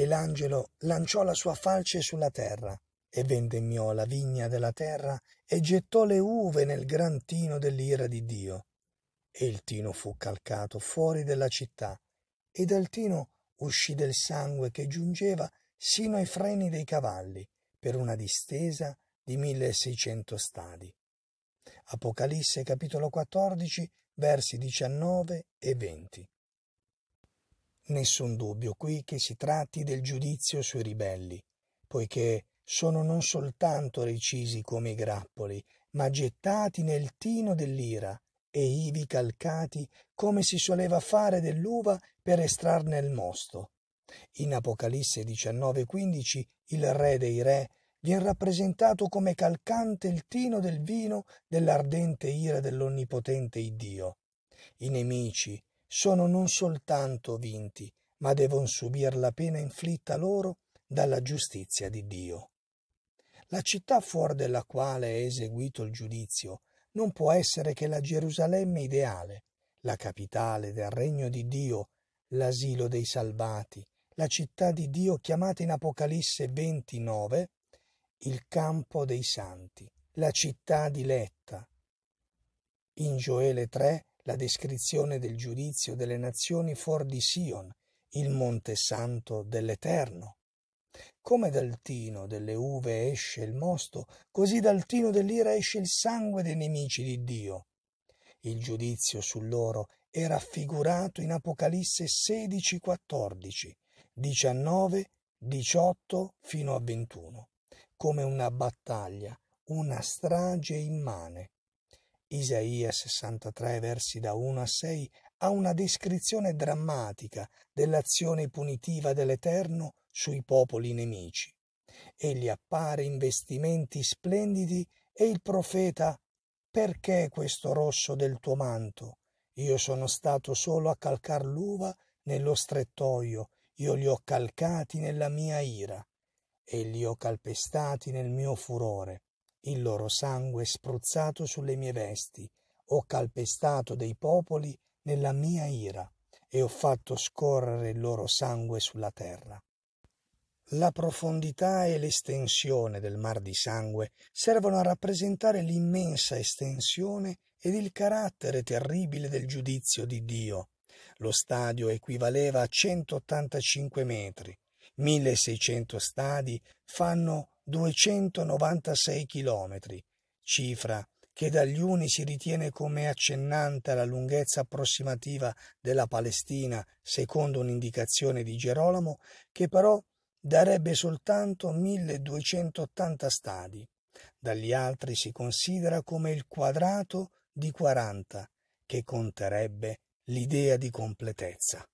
E l'angelo lanciò la sua falce sulla terra, e vendemmiò la vigna della terra, e gettò le uve nel gran tino dell'ira di Dio. E il tino fu calcato fuori della città, e dal tino uscì del sangue che giungeva sino ai freni dei cavalli, per una distesa di 1600 stadi. Apocalisse capitolo 14 versi 19 e 20 nessun dubbio qui che si tratti del giudizio sui ribelli, poiché sono non soltanto recisi come i grappoli, ma gettati nel tino dell'ira e ivi calcati come si soleva fare dell'uva per estrarne il mosto. In Apocalisse 19:15 il re dei re viene rappresentato come calcante il tino del vino dell'ardente ira dell'onnipotente Iddio. I nemici, sono non soltanto vinti, ma devono subire la pena inflitta loro dalla giustizia di Dio. La città fuori della quale è eseguito il giudizio non può essere che la Gerusalemme ideale, la capitale del regno di Dio, l'asilo dei salvati, la città di Dio chiamata in Apocalisse 29 il campo dei santi, la città diletta. In Gioele 3 la descrizione del giudizio delle nazioni fuori di Sion, il monte santo dell'Eterno. Come dal tino delle uve esce il mosto, così dal tino dell'ira esce il sangue dei nemici di Dio. Il giudizio su loro è raffigurato in Apocalisse 16, 14, 19, 18 fino a 21, come una battaglia, una strage immane. Isaia 63 versi da 1 a 6 ha una descrizione drammatica dell'azione punitiva dell'Eterno sui popoli nemici. Egli appare in vestimenti splendidi e il profeta perché questo rosso del tuo manto? Io sono stato solo a calcar l'uva nello strettoio, io li ho calcati nella mia ira e li ho calpestati nel mio furore il loro sangue spruzzato sulle mie vesti, ho calpestato dei popoli nella mia ira e ho fatto scorrere il loro sangue sulla terra. La profondità e l'estensione del mar di sangue servono a rappresentare l'immensa estensione ed il carattere terribile del giudizio di Dio. Lo stadio equivaleva a 185 metri. 1600 stadi fanno 296 chilometri, cifra che dagli uni si ritiene come accennante alla lunghezza approssimativa della Palestina secondo un'indicazione di Gerolamo, che però darebbe soltanto 1280 stadi. Dagli altri si considera come il quadrato di 40, che conterebbe l'idea di completezza.